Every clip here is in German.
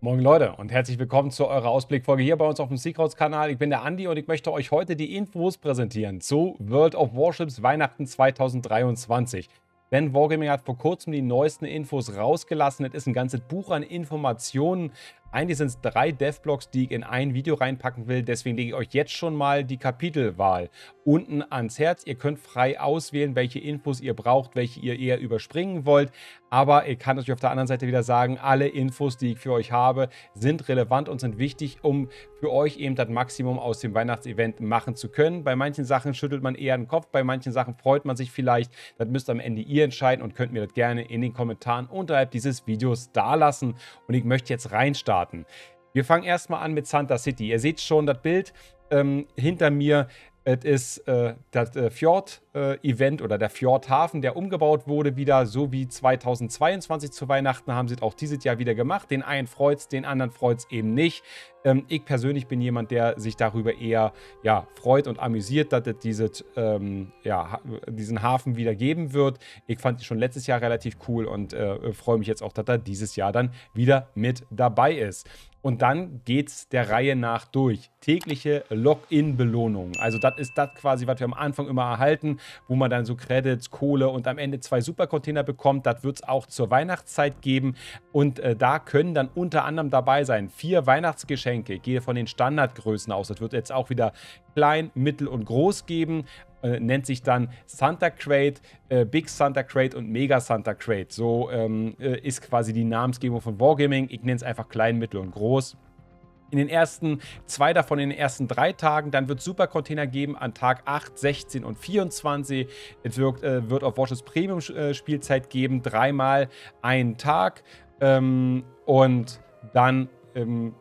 Morgen Leute und herzlich willkommen zu eurer Ausblickfolge hier bei uns auf dem Seekrauts kanal Ich bin der Andi und ich möchte euch heute die Infos präsentieren zu World of Warships Weihnachten 2023. Denn Wargaming hat vor kurzem die neuesten Infos rausgelassen. Es ist ein ganzes Buch an Informationen. Eigentlich sind es drei Devblogs, die ich in ein Video reinpacken will. Deswegen lege ich euch jetzt schon mal die Kapitelwahl unten ans Herz. Ihr könnt frei auswählen, welche Infos ihr braucht, welche ihr eher überspringen wollt. Aber ihr kann natürlich auf der anderen Seite wieder sagen, alle Infos, die ich für euch habe, sind relevant und sind wichtig, um für euch eben das Maximum aus dem Weihnachtsevent machen zu können. Bei manchen Sachen schüttelt man eher den Kopf, bei manchen Sachen freut man sich vielleicht. Das müsst am Ende ihr entscheiden und könnt mir das gerne in den Kommentaren unterhalb dieses Videos dalassen. Und ich möchte jetzt reinstarten. Wir fangen erstmal an mit Santa City. Ihr seht schon das Bild ähm, hinter mir. Es ist äh, das äh, Fjord-Event äh, oder der Fjordhafen, der umgebaut wurde wieder, so wie 2022 zu Weihnachten haben sie es auch dieses Jahr wieder gemacht. Den einen freut es, den anderen freut es eben nicht. Ähm, ich persönlich bin jemand, der sich darüber eher ja, freut und amüsiert, dass es ähm, ja, diesen Hafen wieder geben wird. Ich fand ihn schon letztes Jahr relativ cool und äh, freue mich jetzt auch, dass er dieses Jahr dann wieder mit dabei ist. Und dann geht es der Reihe nach durch. Tägliche Login-Belohnung. Also das ist das quasi, was wir am Anfang immer erhalten, wo man dann so Credits, Kohle und am Ende zwei Supercontainer bekommt. Das wird es auch zur Weihnachtszeit geben. Und äh, da können dann unter anderem dabei sein vier Weihnachtsgeschenke. Ich gehe von den Standardgrößen aus. Das wird jetzt auch wieder klein, mittel und groß geben. Äh, nennt sich dann Santa Crate, äh, Big Santa Crate und Mega Santa Crate. So ähm, äh, ist quasi die Namensgebung von Wargaming. Ich nenne es einfach klein, mittel und groß. In den ersten zwei davon, in den ersten drei Tagen, dann wird Super Container geben an Tag 8, 16 und 24. Es wird, äh, wird auf Watches Premium äh, Spielzeit geben, dreimal einen Tag. Ähm, und dann ähm,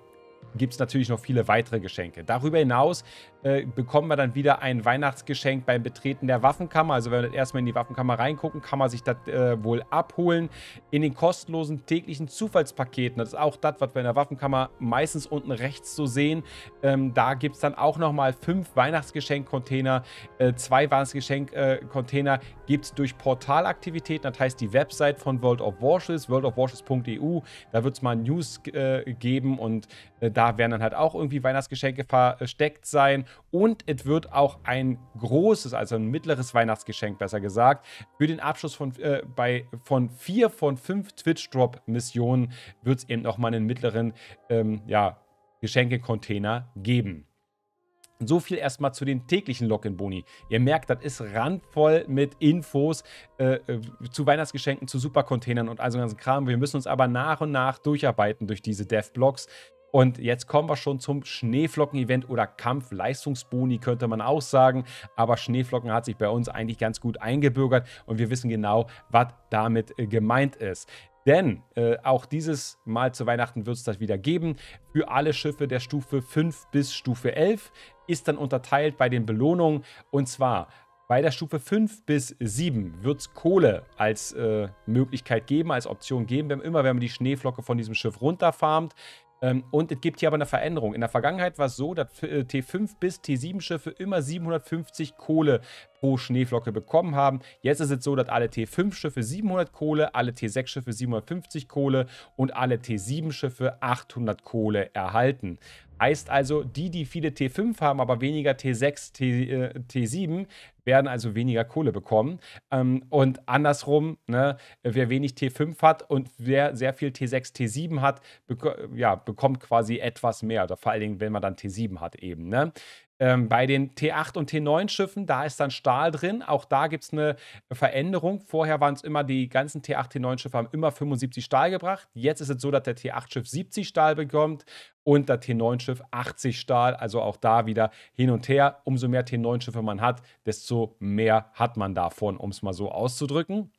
gibt es natürlich noch viele weitere Geschenke. Darüber hinaus äh, bekommen wir dann wieder ein Weihnachtsgeschenk beim Betreten der Waffenkammer. Also wenn wir erstmal in die Waffenkammer reingucken, kann man sich das äh, wohl abholen. In den kostenlosen täglichen Zufallspaketen, das ist auch das, was wir in der Waffenkammer meistens unten rechts so sehen, ähm, da gibt es dann auch nochmal fünf Weihnachtsgeschenkcontainer, äh, zwei Weihnachtsgeschenk-Container gibt es durch Portalaktivitäten, das heißt die Website von World of Warships, worldofwarships.eu, da wird es mal News äh, geben und äh, da werden dann halt auch irgendwie Weihnachtsgeschenke versteckt sein und es wird auch ein großes, also ein mittleres Weihnachtsgeschenk, besser gesagt, für den Abschluss von, äh, bei, von vier von fünf Twitch-Drop-Missionen wird es eben nochmal einen mittleren ähm, ja, Geschenkecontainer geben. So viel erstmal zu den täglichen Login-Boni. Ihr merkt, das ist randvoll mit Infos äh, äh, zu Weihnachtsgeschenken, zu Supercontainern und all so ganzen Kram. Wir müssen uns aber nach und nach durcharbeiten durch diese dev blocks und jetzt kommen wir schon zum Schneeflocken-Event oder Kampf-Leistungsboni, könnte man auch sagen. Aber Schneeflocken hat sich bei uns eigentlich ganz gut eingebürgert und wir wissen genau, was damit äh, gemeint ist. Denn äh, auch dieses Mal zu Weihnachten wird es das wieder geben. Für alle Schiffe der Stufe 5 bis Stufe 11 ist dann unterteilt bei den Belohnungen. Und zwar bei der Stufe 5 bis 7 wird es Kohle als äh, Möglichkeit geben, als Option geben, wenn immer, wenn man die Schneeflocke von diesem Schiff runterfarmt. Ähm, und es gibt hier aber eine Veränderung. In der Vergangenheit war es so, dass äh, T5 bis T7-Schiffe immer 750 Kohle pro Schneeflocke bekommen haben. Jetzt ist es so, dass alle T5-Schiffe 700 Kohle, alle T6-Schiffe 750 Kohle und alle T7-Schiffe 800 Kohle erhalten. Heißt also, die, die viele T5 haben, aber weniger T6, T, T7, äh, werden also weniger Kohle bekommen. Ähm, und andersrum, ne, wer wenig T5 hat und wer sehr viel T6, T7 hat, bek ja, bekommt quasi etwas mehr. Oder vor allen Dingen, wenn man dann T7 hat eben. Ne? Ähm, bei den T8 und T9-Schiffen, da ist dann Stahl drin. Auch da gibt es eine Veränderung. Vorher waren es immer die ganzen T8, T9-Schiffe haben immer 75 Stahl gebracht. Jetzt ist es so, dass der T8-Schiff 70 Stahl bekommt und der T9-Schiff 80 Stahl. Also auch da wieder hin und her. Umso mehr T9-Schiffe man hat, desto mehr hat man davon, um es mal so auszudrücken.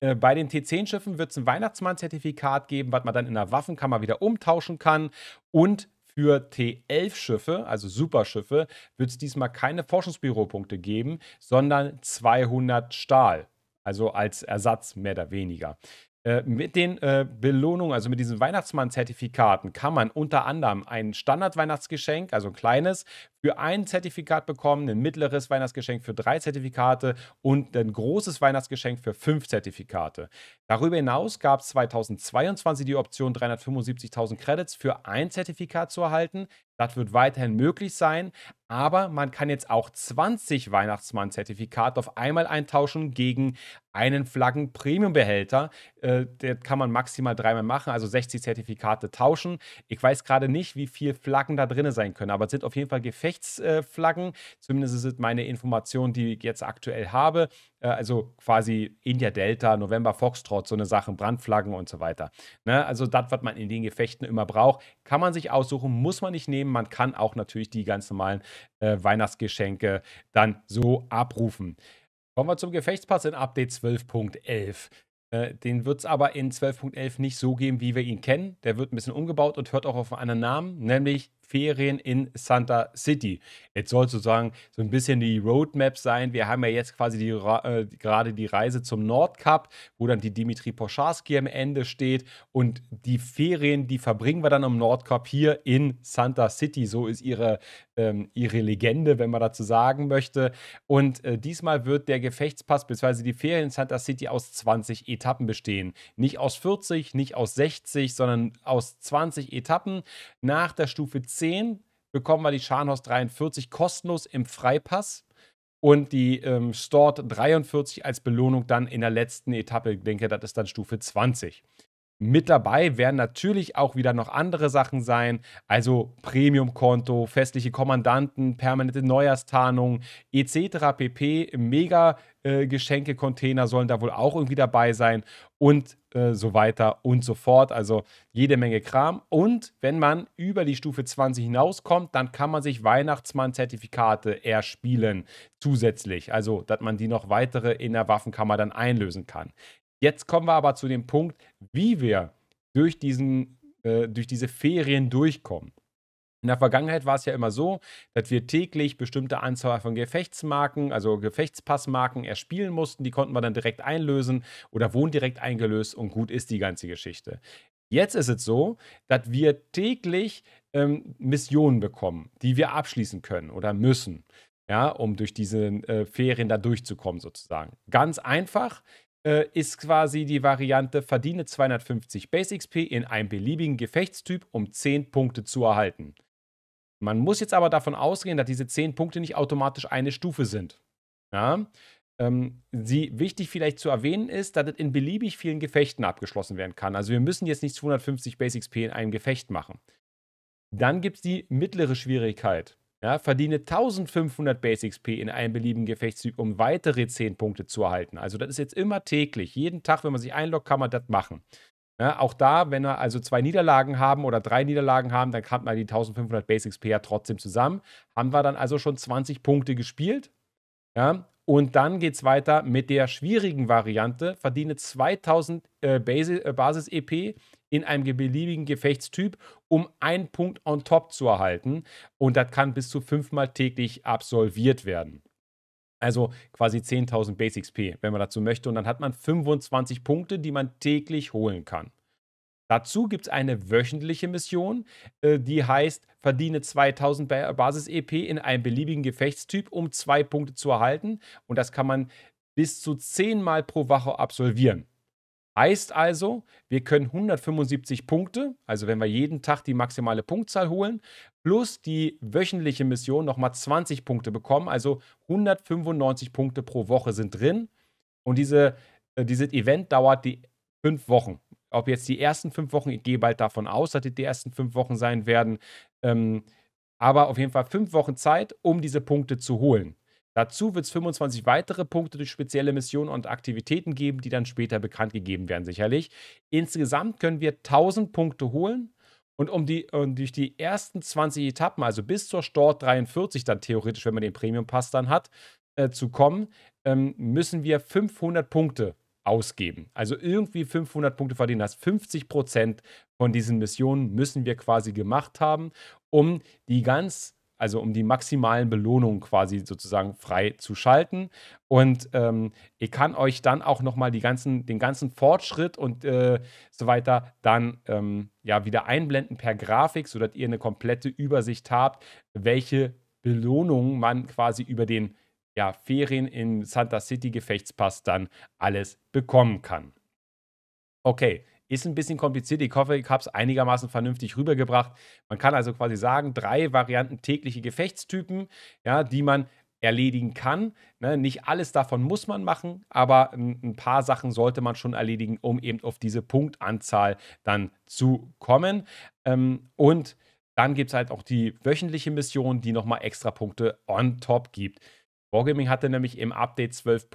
Äh, bei den T10-Schiffen wird es ein Weihnachtsmann-Zertifikat geben, was man dann in der Waffenkammer wieder umtauschen kann. Und für T11-Schiffe, also Superschiffe, wird es diesmal keine Forschungsbüropunkte geben, sondern 200 Stahl. Also als Ersatz mehr oder weniger. Äh, mit den äh, Belohnungen, also mit diesen Weihnachtsmann-Zertifikaten, kann man unter anderem ein Standard-Weihnachtsgeschenk, also ein kleines, für ein Zertifikat bekommen, ein mittleres Weihnachtsgeschenk für drei Zertifikate und ein großes Weihnachtsgeschenk für fünf Zertifikate. Darüber hinaus gab es 2022 die Option, 375.000 Credits für ein Zertifikat zu erhalten. Das wird weiterhin möglich sein, aber man kann jetzt auch 20 Weihnachtsmann-Zertifikate auf einmal eintauschen gegen einen Flaggen Premium-Behälter. Äh, der kann man maximal dreimal machen, also 60 Zertifikate tauschen. Ich weiß gerade nicht, wie viele Flaggen da drin sein können, aber es sind auf jeden Fall Gefechtsflaggen. Äh, Zumindest sind meine Informationen, die ich jetzt aktuell habe. Äh, also quasi India Delta, November Foxtrot, so eine Sachen, Brandflaggen und so weiter. Ne? Also das, was man in den Gefechten immer braucht, kann man sich aussuchen, muss man nicht nehmen. Man kann auch natürlich die ganz normalen äh, Weihnachtsgeschenke dann so abrufen. Kommen wir zum Gefechtspass in Update 12.11. Äh, den wird es aber in 12.11 nicht so geben, wie wir ihn kennen. Der wird ein bisschen umgebaut und hört auch auf einen anderen Namen, nämlich Ferien in Santa City. Jetzt soll sozusagen so ein bisschen die Roadmap sein. Wir haben ja jetzt quasi die, äh, gerade die Reise zum Nordcup, wo dann die Dimitri Poscharski am Ende steht. Und die Ferien, die verbringen wir dann am Nordcup hier in Santa City. So ist ihre, ähm, ihre Legende, wenn man dazu sagen möchte. Und äh, diesmal wird der Gefechtspass bzw. die Ferien in Santa City aus 20 Etappen bestehen. Nicht aus 40, nicht aus 60, sondern aus 20 Etappen. Nach der Stufe 10 10 bekommen wir die Scharnhorst 43 kostenlos im Freipass und die ähm, Stort 43 als Belohnung dann in der letzten Etappe. Ich denke, das ist dann Stufe 20. Mit dabei werden natürlich auch wieder noch andere Sachen sein, also Premium-Konto, festliche Kommandanten, permanente Neujahrstanung etc. pp. Mega äh, Geschenke-Container sollen da wohl auch irgendwie dabei sein und äh, so weiter und so fort. Also jede Menge Kram. Und wenn man über die Stufe 20 hinauskommt, dann kann man sich Weihnachtsmann-Zertifikate erspielen zusätzlich. Also, dass man die noch weitere in der Waffenkammer dann einlösen kann. Jetzt kommen wir aber zu dem Punkt, wie wir durch, diesen, äh, durch diese Ferien durchkommen. In der Vergangenheit war es ja immer so, dass wir täglich bestimmte Anzahl von Gefechtsmarken, also Gefechtspassmarken erspielen mussten. Die konnten wir dann direkt einlösen oder wurden direkt eingelöst und gut ist die ganze Geschichte. Jetzt ist es so, dass wir täglich ähm, Missionen bekommen, die wir abschließen können oder müssen, ja, um durch diese äh, Ferien da durchzukommen sozusagen. Ganz einfach äh, ist quasi die Variante, verdiene 250 Base XP in einem beliebigen Gefechtstyp, um 10 Punkte zu erhalten. Man muss jetzt aber davon ausgehen, dass diese 10 Punkte nicht automatisch eine Stufe sind. Ja? Ähm, sie, wichtig vielleicht zu erwähnen ist, dass es in beliebig vielen Gefechten abgeschlossen werden kann. Also wir müssen jetzt nicht 250 Base XP in einem Gefecht machen. Dann gibt es die mittlere Schwierigkeit. Ja, verdiene 1500 Base XP in einem beliebigen Gefechtstyp, um weitere 10 Punkte zu erhalten. Also das ist jetzt immer täglich. Jeden Tag, wenn man sich einloggt, kann man das machen. Ja, auch da, wenn wir also zwei Niederlagen haben oder drei Niederlagen haben, dann kann man die 1500 Base XP ja trotzdem zusammen. Haben wir dann also schon 20 Punkte gespielt. Ja, und dann geht es weiter mit der schwierigen Variante. Verdiene 2000 äh, äh Basis-EP in einem beliebigen Gefechtstyp, um einen Punkt on top zu erhalten. Und das kann bis zu fünfmal täglich absolviert werden. Also quasi 10.000 Base XP, wenn man dazu möchte. Und dann hat man 25 Punkte, die man täglich holen kann. Dazu gibt es eine wöchentliche Mission, äh, die heißt, verdiene 2000 Basis-EP in einem beliebigen Gefechtstyp, um zwei Punkte zu erhalten. Und das kann man bis zu zehnmal pro Woche absolvieren. Heißt also, wir können 175 Punkte, also wenn wir jeden Tag die maximale Punktzahl holen, plus die wöchentliche Mission nochmal 20 Punkte bekommen. Also 195 Punkte pro Woche sind drin. Und diese, äh, dieses Event dauert die fünf Wochen. Ob jetzt die ersten fünf Wochen, ich gehe bald davon aus, dass die ersten fünf Wochen sein werden. Ähm, aber auf jeden Fall fünf Wochen Zeit, um diese Punkte zu holen. Dazu wird es 25 weitere Punkte durch spezielle Missionen und Aktivitäten geben, die dann später bekannt gegeben werden, sicherlich. Insgesamt können wir 1000 Punkte holen und um die, um durch die ersten 20 Etappen, also bis zur Stort 43 dann theoretisch, wenn man den Premium Pass dann hat, äh, zu kommen, ähm, müssen wir 500 Punkte ausgeben. Also irgendwie 500 Punkte verdienen. Das 50 von diesen Missionen müssen wir quasi gemacht haben, um die ganz also um die maximalen Belohnungen quasi sozusagen frei zu schalten. Und ähm, ich kann euch dann auch nochmal ganzen, den ganzen Fortschritt und äh, so weiter dann ähm, ja wieder einblenden per Grafik, sodass ihr eine komplette Übersicht habt, welche Belohnungen man quasi über den ja, Ferien in Santa City Gefechtspass dann alles bekommen kann. Okay, ist ein bisschen kompliziert. Ich hoffe, ich habe es einigermaßen vernünftig rübergebracht. Man kann also quasi sagen, drei Varianten tägliche Gefechtstypen, ja, die man erledigen kann. Ne? Nicht alles davon muss man machen, aber ein, paar Sachen sollte man schon erledigen, um eben auf diese Punktanzahl dann zu kommen. Ähm, und dann gibt es halt auch die wöchentliche Mission, die nochmal extra Punkte on top gibt. Wargaming hatte nämlich im Update 12.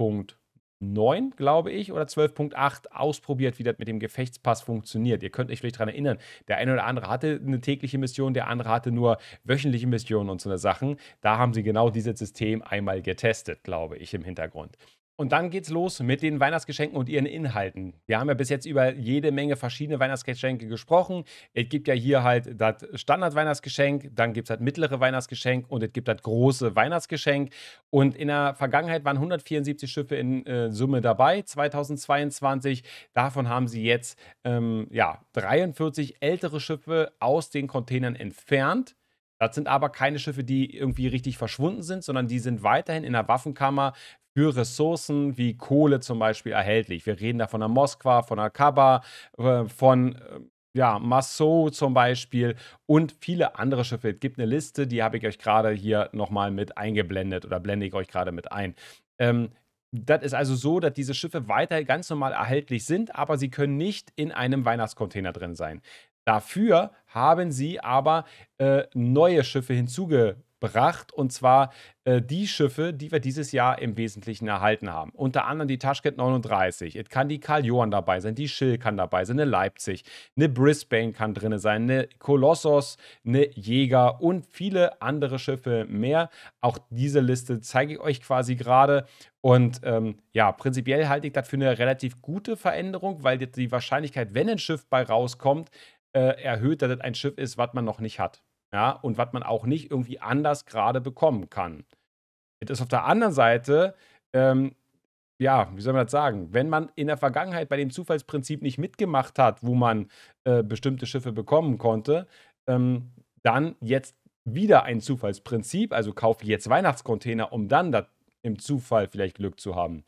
9, glaube ich, oder 12.8 ausprobiert, wie das mit dem Gefechtspass funktioniert. Ihr könnt euch vielleicht daran erinnern, der eine oder andere hatte eine tägliche Mission, der andere hatte nur wöchentliche Missionen und so eine Sachen. Da haben sie genau dieses System einmal getestet, glaube ich, im Hintergrund. Und dann geht's los mit den Weihnachtsgeschenken und ihren Inhalten. Wir haben ja bis jetzt über jede Menge verschiedene Weihnachtsgeschenke gesprochen. Es gibt ja hier halt das Standard-Weihnachtsgeschenk, dann gibt es das mittlere Weihnachtsgeschenk und es gibt das große Weihnachtsgeschenk. Und in der Vergangenheit waren 174 Schiffe in äh, Summe dabei, 2022. Davon haben sie jetzt ähm, ja, 43 ältere Schiffe aus den Containern entfernt. Das sind aber keine Schiffe, die irgendwie richtig verschwunden sind, sondern die sind weiterhin in der Waffenkammer für Ressourcen wie Kohle zum Beispiel erhältlich. Wir reden da von der Moskwa, von der Kaba, äh, von äh, ja, Massot zum Beispiel und viele andere Schiffe. Es gibt eine Liste, die habe ich euch gerade hier nochmal mit eingeblendet oder blende ich euch gerade mit ein. Ähm, das ist also so, dass diese Schiffe weiter ganz normal erhältlich sind, aber sie können nicht in einem Weihnachtscontainer drin sein. Dafür haben sie aber äh, neue Schiffe hinzugefügt gebracht. Und zwar äh, die Schiffe, die wir dieses Jahr im Wesentlichen erhalten haben. Unter anderem die Tashkent 39. Es kann die Karl Johan dabei sein, die Schill kann dabei sein, eine Leipzig, eine Brisbane kann drin sein, eine Kolossos, eine Jäger und viele andere Schiffe mehr. Auch diese Liste zeige ich euch quasi gerade. Und ähm, ja, prinzipiell halte ich das für eine relativ gute Veränderung, weil die Wahrscheinlichkeit, wenn ein Schiff bei rauskommt, äh, erhöht, dass das ein Schiff ist, was man noch nicht hat ja, und was man auch nicht irgendwie anders gerade bekommen kann. Jetzt ist auf der anderen Seite, ähm, ja, wie soll man das sagen, wenn man in der Vergangenheit bei dem Zufallsprinzip nicht mitgemacht hat, wo man äh, bestimmte Schiffe bekommen konnte, ähm, dann jetzt wieder ein Zufallsprinzip, also kaufe jetzt Weihnachtscontainer, um dann im Zufall vielleicht Glück zu haben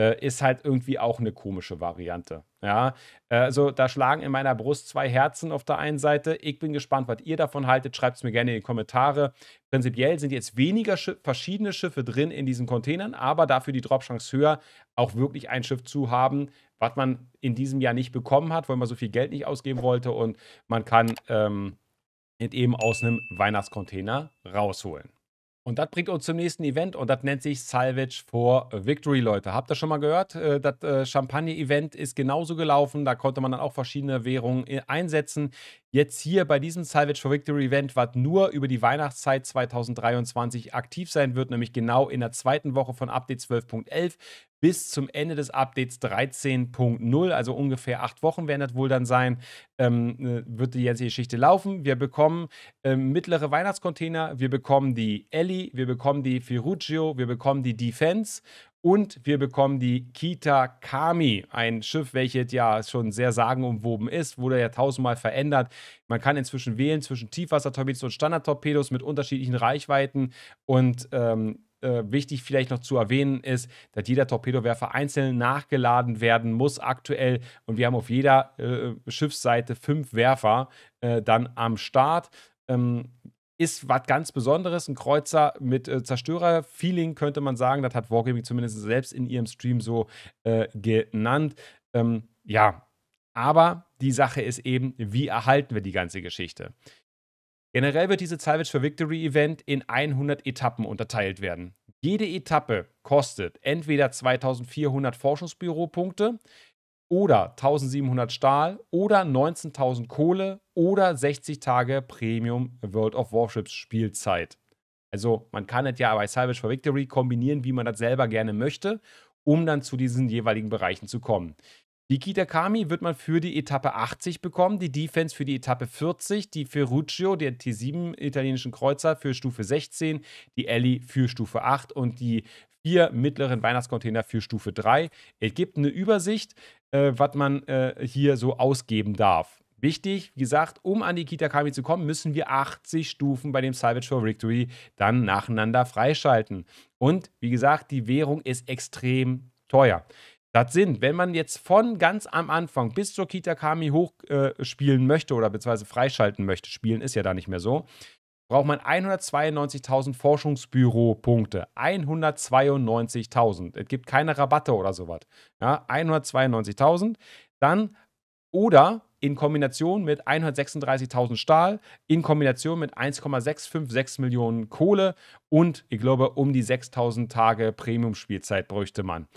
äh, ist halt irgendwie auch eine komische Variante. Ja, äh, also da schlagen in meiner Brust zwei Herzen auf der einen Seite. Ich bin gespannt, was ihr davon haltet. Schreibt es mir gerne in die Kommentare. Prinzipiell sind jetzt weniger Schif verschiedene Schiffe drin in diesen Containern, aber dafür die Dropchance höher, auch wirklich ein Schiff zu haben, was man in diesem Jahr nicht bekommen hat, weil man so viel Geld nicht ausgeben wollte und man kann ähm, eben aus einem Weihnachtscontainer rausholen. Und das bringt uns zum nächsten Event und das nennt sich Salvage for Victory, Leute. Habt ihr schon mal gehört? Äh, das äh, champagner event ist genauso gelaufen. Da konnte man dann auch verschiedene Währungen äh, einsetzen. Jetzt hier bei diesem Salvage for Victory Event, was nur über die Weihnachtszeit 2023 aktiv sein wird, nämlich genau in der zweiten Woche von Update 12.11, bis zum Ende des Updates 13.0, also ungefähr acht Wochen werden das wohl dann sein, ähm, ne, wird die ganze Geschichte laufen. Wir bekommen ähm, mittlere Weihnachtscontainer, wir bekommen die Ellie, wir bekommen die Ferruccio, wir bekommen die Defense und wir bekommen die Kita Kami, ein Schiff, welches ja schon sehr sagenumwoben ist, wurde ja tausendmal verändert. Man kann inzwischen wählen zwischen Tiefwassertorpedos und Standardtorpedos mit unterschiedlichen Reichweiten. Und ähm, äh, wichtig vielleicht noch zu erwähnen ist, dass jeder Torpedowerfer einzeln nachgeladen werden muss aktuell. Und wir haben auf jeder äh, Schiffsseite fünf Werfer äh, dann am Start. Ähm, ist was ganz Besonderes. Ein Kreuzer mit äh, Zerstörer-Feeling könnte man sagen. Das hat Wargaming zumindest selbst in ihrem Stream so äh, genannt. Ähm, ja, aber die Sache ist eben, wie erhalten wir die ganze Geschichte? Generell wird dieses Salvage for Victory Event in 100 Etappen unterteilt werden. Jede Etappe kostet entweder 2400 Forschungsbüro-Punkte oder 1700 Stahl oder 19.000 Kohle oder 60 Tage Premium World of Warships Spielzeit. Also man kann es ja bei Salvage for Victory kombinieren, wie man das selber gerne möchte, um dann zu diesen jeweiligen Bereichen zu kommen. Nikita Kami wird man für die Etappe 80 bekommen, die Defense für die Etappe 40, die Ferruccio, der T7 italienischen Kreuzer für Stufe 16, die Ellie für Stufe 8 und die vier mittleren Weihnachtscontainer für Stufe 3. Es gibt eine Übersicht, äh, was man äh, hier so ausgeben darf. Wichtig, wie gesagt, um an die Kitakami zu kommen, müssen wir 80 Stufen bei dem Salvage for Victory dann nacheinander freischalten. Und wie gesagt, die Währung ist extrem teuer. Das sind, wenn man jetzt von ganz am Anfang bis zur Kitakami hochspielen äh, möchte oder beziehungsweise freischalten möchte, spielen ist ja da nicht mehr so, braucht man 192.000 Forschungsbüro-Punkte. 192.000. Es gibt keine Rabatte oder sowas. Ja, 192.000. Dann oder in Kombination mit 136.000 Stahl, in Kombination mit 1,656 Millionen Kohle und ich glaube um die 6.000 Tage Premium-Spielzeit bräuchte man.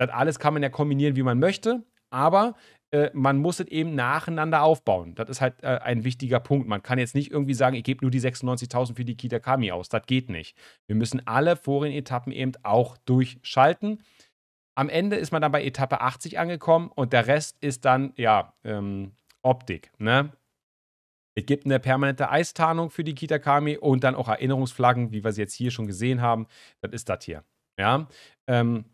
Das alles kann man ja kombinieren, wie man möchte, aber äh, man muss es eben nacheinander aufbauen. Das ist halt äh, ein wichtiger Punkt. Man kann jetzt nicht irgendwie sagen, ich gebe nur die 96.000 für die Kitakami aus. Das geht nicht. Wir müssen alle vorigen Etappen eben auch durchschalten. Am Ende ist man dann bei Etappe 80 angekommen und der Rest ist dann, ja, ähm, Optik. Ne? Es gibt eine permanente Eistarnung für die Kitakami und dann auch Erinnerungsflaggen, wie wir sie jetzt hier schon gesehen haben. Das ist das hier. Ja. Ähm,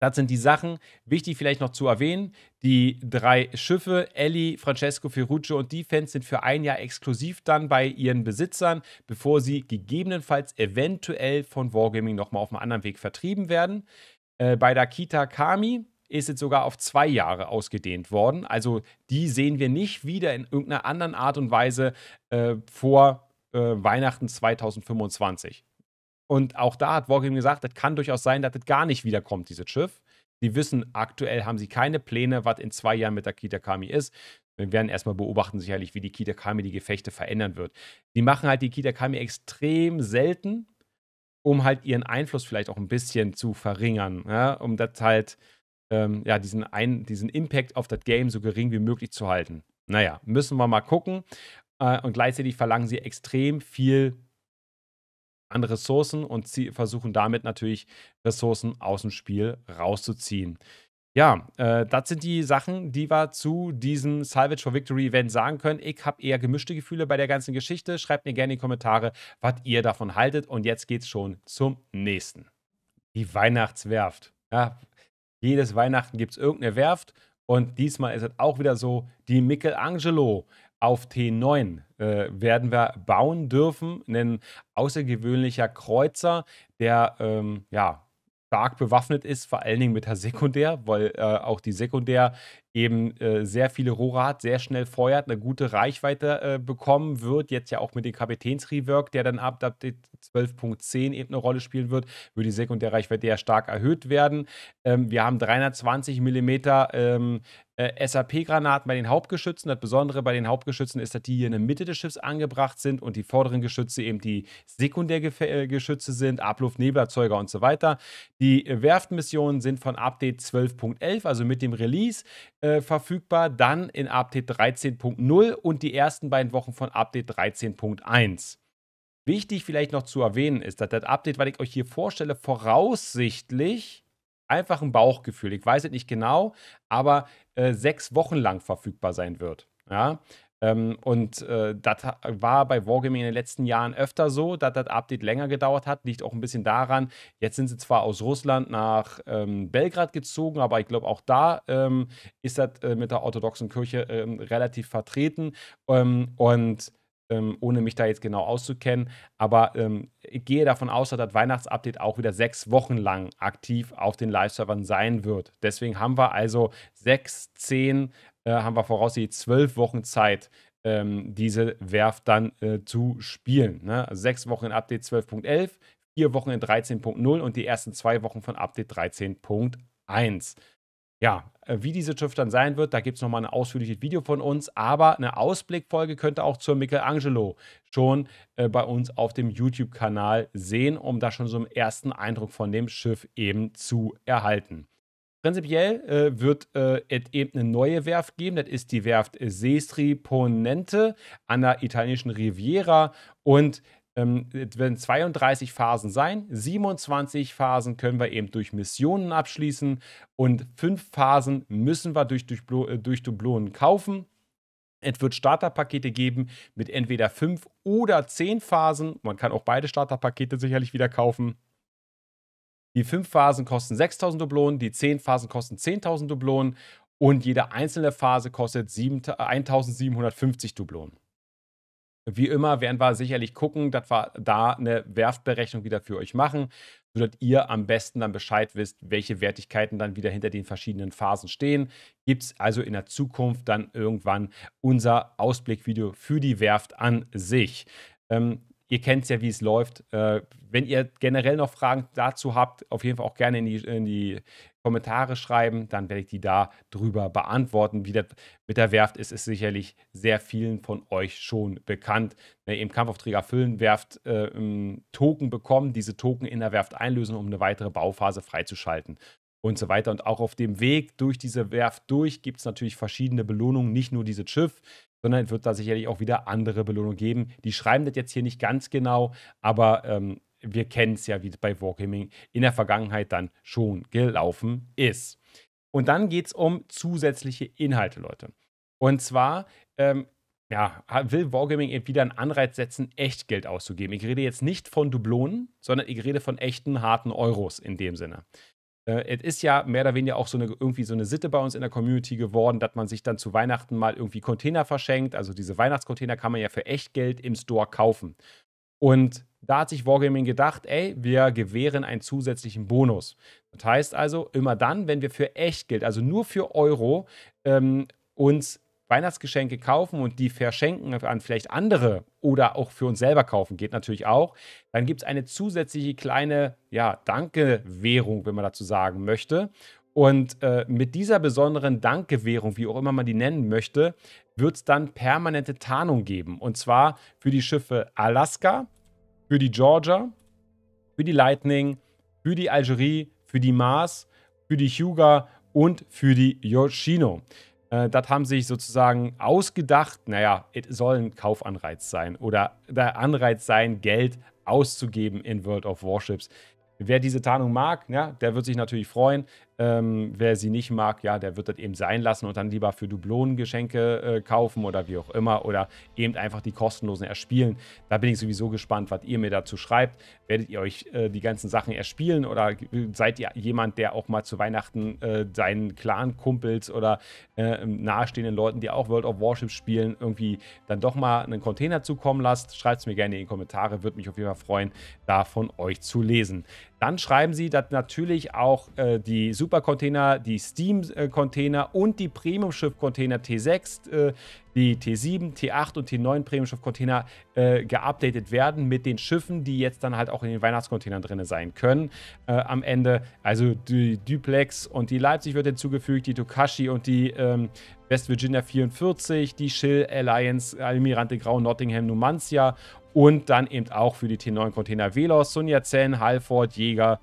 das sind die Sachen. Wichtig vielleicht noch zu erwähnen: Die drei Schiffe, Ellie, Francesco, Ferruccio und Defense, sind für ein Jahr exklusiv dann bei ihren Besitzern, bevor sie gegebenenfalls eventuell von Wargaming nochmal auf einem anderen Weg vertrieben werden. Äh, bei der Kita Kami ist jetzt sogar auf zwei Jahre ausgedehnt worden. Also die sehen wir nicht wieder in irgendeiner anderen Art und Weise äh, vor äh, Weihnachten 2025. Und auch da hat Wargaming gesagt, das kann durchaus sein, dass das gar nicht wiederkommt, dieses Schiff. Die wissen, aktuell haben sie keine Pläne, was in zwei Jahren mit der Kitakami ist. Wir werden erstmal beobachten, sicherlich, wie die Kitakami die Gefechte verändern wird. Die machen halt die Kitakami extrem selten, um halt ihren Einfluss vielleicht auch ein bisschen zu verringern. Ja? Um das halt, ähm, ja, diesen, ein, diesen Impact auf das Game so gering wie möglich zu halten. Naja, müssen wir mal gucken. Äh, und gleichzeitig verlangen sie extrem viel an Ressourcen und versuchen damit natürlich Ressourcen aus dem Spiel rauszuziehen. Ja, äh, das sind die Sachen, die wir zu diesem Salvage for Victory Event sagen können. Ich habe eher gemischte Gefühle bei der ganzen Geschichte. Schreibt mir gerne in die Kommentare, was ihr davon haltet. Und jetzt geht's schon zum nächsten. Die Weihnachtswerft. Ja, jedes Weihnachten gibt es irgendeine Werft. Und diesmal ist es auch wieder so, die Michelangelo auf T9 äh, werden wir bauen dürfen. Ein außergewöhnlicher Kreuzer, der ähm, ja, stark bewaffnet ist, vor allen Dingen mit der Sekundär, weil äh, auch die Sekundär eben äh, sehr viele Rohre hat, sehr schnell feuert, eine gute Reichweite äh, bekommen wird. Jetzt ja auch mit dem Kapitäns-Rework, der dann ab 12.10 eben eine Rolle spielen wird, wird die Sekundärreichweite ja stark erhöht werden. Ähm, wir haben 320 mm ähm, äh, SAP-Granaten bei den Hauptgeschützen. Das Besondere bei den Hauptgeschützen ist, dass die hier in der Mitte des Schiffs angebracht sind und die vorderen Geschütze eben die Sekundärgeschütze äh, sind, Abluft, Nebelerzeuger und so weiter. Die Werftmissionen sind von Update 12.11, also mit dem Release, äh, verfügbar, dann in Update 13.0 und die ersten beiden Wochen von Update 13.1. Wichtig vielleicht noch zu erwähnen ist, dass das Update, was ich euch hier vorstelle, voraussichtlich einfach ein Bauchgefühl, ich weiß es nicht genau, aber äh, sechs Wochen lang verfügbar sein wird. Ja, ähm, und äh, das war bei Wargaming in den letzten Jahren öfter so, dass das Update länger gedauert hat. Liegt auch ein bisschen daran, jetzt sind sie zwar aus Russland nach ähm, Belgrad gezogen, aber ich glaube, auch da ähm, ist das äh, mit der orthodoxen Kirche ähm, relativ vertreten. Ähm, und ähm, ohne mich da jetzt genau auszukennen. Aber ähm, ich gehe davon aus, dass das Weihnachtsupdate auch wieder sechs Wochen lang aktiv auf den Live-Servern sein wird. Deswegen haben wir also sechs, zehn, äh, haben wir voraussichtlich zwölf Wochen Zeit, ähm, diese Werft dann äh, zu spielen. Ne? Also sechs Wochen in Update 12.11, vier Wochen in 13.0 und die ersten zwei Wochen von Update 13.1 ja, äh, wie diese TÜV dann sein wird, da gibt es nochmal ein ausführliches Video von uns. Aber eine Ausblickfolge könnt ihr auch zur Michelangelo schon äh, bei uns auf dem YouTube-Kanal sehen, um da schon so einen ersten Eindruck von dem Schiff eben zu erhalten. Prinzipiell äh, wird äh, eben eine neue Werft geben. Das ist die Werft Sestri Ponente an der italienischen Riviera. Und ähm, es werden 32 Phasen sein. 27 Phasen können wir eben durch Missionen abschließen und 5 Phasen müssen wir durch, durch, äh, durch Dublonen kaufen. Es wird Starterpakete geben mit entweder 5 oder 10 Phasen. Man kann auch beide Starterpakete sicherlich wieder kaufen. Die 5 Phasen kosten 6000 Dublonen, die 10 Phasen kosten 10.000 Dublonen und jede einzelne Phase kostet 1.750 äh, Dublonen. Wie immer werden wir sicherlich gucken, dass wir da eine Werftberechnung wieder für euch machen, sodass ihr am besten dann Bescheid wisst, welche Wertigkeiten dann wieder hinter den verschiedenen Phasen stehen. Gibt es also in der Zukunft dann irgendwann unser Ausblickvideo für die Werft an sich. Ähm, Ihr kennt ja, wie es läuft. Äh, wenn ihr generell noch Fragen dazu habt, auf jeden Fall auch gerne in die, in die Kommentare schreiben. Dann werde ich die da drüber beantworten. Wie das mit der Werft ist, ist sicherlich sehr vielen von euch schon bekannt. Ne, Im Kampfauftrag füllen, Werft äh, Token bekommen, diese Token in der Werft einlösen, um eine weitere Bauphase freizuschalten und so weiter. Und auch auf dem Weg durch diese Werft durch gibt es natürlich verschiedene Belohnungen, nicht nur dieses Schiff sondern es wird da sicherlich auch wieder andere Belohnungen geben. Die schreiben das jetzt hier nicht ganz genau, aber ähm, wir kennen es ja, wie es bei Wargaming in der Vergangenheit dann schon gelaufen ist. Und dann geht es um zusätzliche Inhalte, Leute. Und zwar ähm, ja, will Wargaming wieder einen Anreiz setzen, echt Geld auszugeben. Ich rede jetzt nicht von Dublonen, sondern ich rede von echten, harten Euros in dem Sinne. Äh, es ist ja mehr oder weniger auch so eine, irgendwie so eine Sitte bei uns in der Community geworden, dass man sich dann zu Weihnachten mal irgendwie Container verschenkt. Also diese Weihnachtscontainer kann man ja für echt Geld im Store kaufen. Und da hat sich Wargaming gedacht, ey, wir gewähren einen zusätzlichen Bonus. Das heißt also, immer dann, wenn wir für echt Geld, also nur für Euro, ähm, uns Weihnachtsgeschenke kaufen und die verschenken an vielleicht andere oder auch für uns selber kaufen, geht natürlich auch. Dann gibt es eine zusätzliche kleine, ja, Danke-Währung, wenn man dazu sagen möchte. Und äh, mit dieser besonderen Danke-Währung, wie auch immer man die nennen möchte, wird es dann permanente Tarnung geben. Und zwar für die Schiffe Alaska, für die Georgia, für die Lightning, für die Algerie, für die Mars, für die Huga und für die Yoshino. Äh, das haben sich sozusagen ausgedacht, naja, es soll ein Kaufanreiz sein oder der Anreiz sein, Geld auszugeben in World of Warships. Wer diese Tarnung mag, ja, der wird sich natürlich freuen. Ähm, wer sie nicht mag, ja, der wird das eben sein lassen und dann lieber für Dublonen Geschenke äh, kaufen oder wie auch immer oder eben einfach die kostenlosen erspielen. Da bin ich sowieso gespannt, was ihr mir dazu schreibt. Werdet ihr euch äh, die ganzen Sachen erspielen oder seid ihr jemand, der auch mal zu Weihnachten äh, seinen Clan-Kumpels oder äh, nahestehenden Leuten, die auch World of Warships spielen, irgendwie dann doch mal einen Container zukommen lasst? Schreibt es mir gerne in die Kommentare, würde mich auf jeden Fall freuen, da von euch zu lesen. Dann schreiben sie, dass natürlich auch äh, die Supercontainer, die Steam-Container und die Premium-Schiff-Container T6, äh, die T7, T8 und T9 Premium-Schiff-Container äh, geupdatet werden mit den Schiffen, die jetzt dann halt auch in den Weihnachtscontainern drin sein können. Äh, am Ende, also die Duplex und die Leipzig wird hinzugefügt, die Tokashi und die ähm, West Virginia 44, die Shill Alliance, Almirante Grau, Nottingham, Numancia und dann eben auch für die T9-Container Velos, Sonja Zen, Halford, Jäger,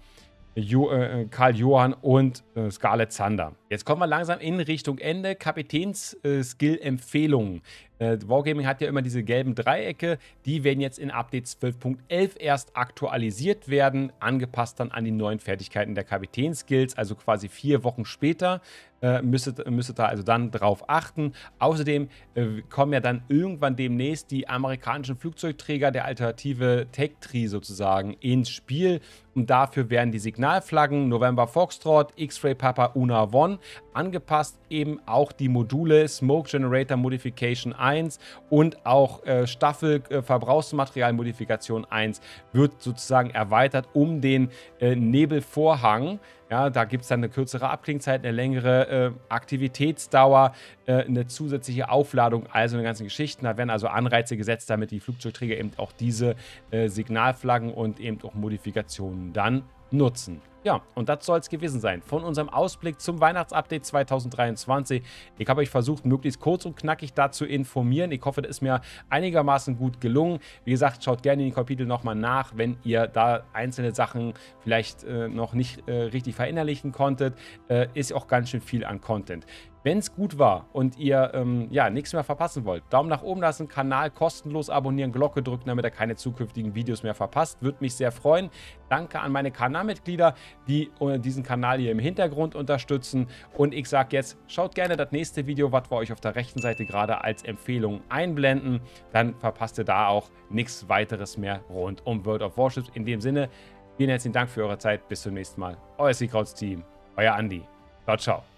jo äh, Karl Johann und äh, Scarlett Zander. Jetzt kommen wir langsam in Richtung Ende. Kapitäns-Skill-Empfehlungen. Äh, äh, Wargaming hat ja immer diese gelben Dreiecke. Die werden jetzt in Update 12.11 erst aktualisiert werden, angepasst dann an die neuen Fertigkeiten der Kapitäns-Skills. Also quasi vier Wochen später äh, müsstet, müsstet da also dann drauf achten. Außerdem äh, kommen ja dann irgendwann demnächst die amerikanischen Flugzeugträger der Alternative Tech Tree sozusagen ins Spiel. Und dafür werden die Signalflaggen November Foxtrot, X-Ray Papa Una One angepasst eben auch die Module Smoke Generator Modification 1 und auch äh, Staffel äh, Verbrauchsmaterial Modifikation 1 wird sozusagen erweitert um den äh, Nebelvorhang. Ja, da gibt es dann eine kürzere Abklingzeit, eine längere äh, Aktivitätsdauer, äh, eine zusätzliche Aufladung, also eine ganze Geschichte. Da werden also Anreize gesetzt, damit die Flugzeugträger eben auch diese äh, Signalflaggen und eben auch Modifikationen dann nutzen. Ja, und das soll es gewesen sein von unserem Ausblick zum Weihnachtsupdate 2023. Ich habe euch versucht, möglichst kurz und knackig dazu informieren. Ich hoffe, das ist mir einigermaßen gut gelungen. Wie gesagt, schaut gerne in den Kapitel nochmal nach, wenn ihr da einzelne Sachen vielleicht äh, noch nicht äh, richtig verinnerlichen konntet. Äh, ist auch ganz schön viel an Content. Wenn es gut war und ihr ähm, ja, nichts mehr verpassen wollt, Daumen nach oben lassen, Kanal kostenlos abonnieren, Glocke drücken, damit ihr keine zukünftigen Videos mehr verpasst. Würde mich sehr freuen. Danke an meine Kanalmitglieder die äh, diesen Kanal hier im Hintergrund unterstützen. Und ich sage jetzt, schaut gerne das nächste Video, was wir euch auf der rechten Seite gerade als Empfehlung einblenden. Dann verpasst ihr da auch nichts weiteres mehr rund um World of Warships. In dem Sinne, vielen herzlichen Dank für eure Zeit. Bis zum nächsten Mal. Euer Seakrauts Team, euer Andi. Ciao, ciao.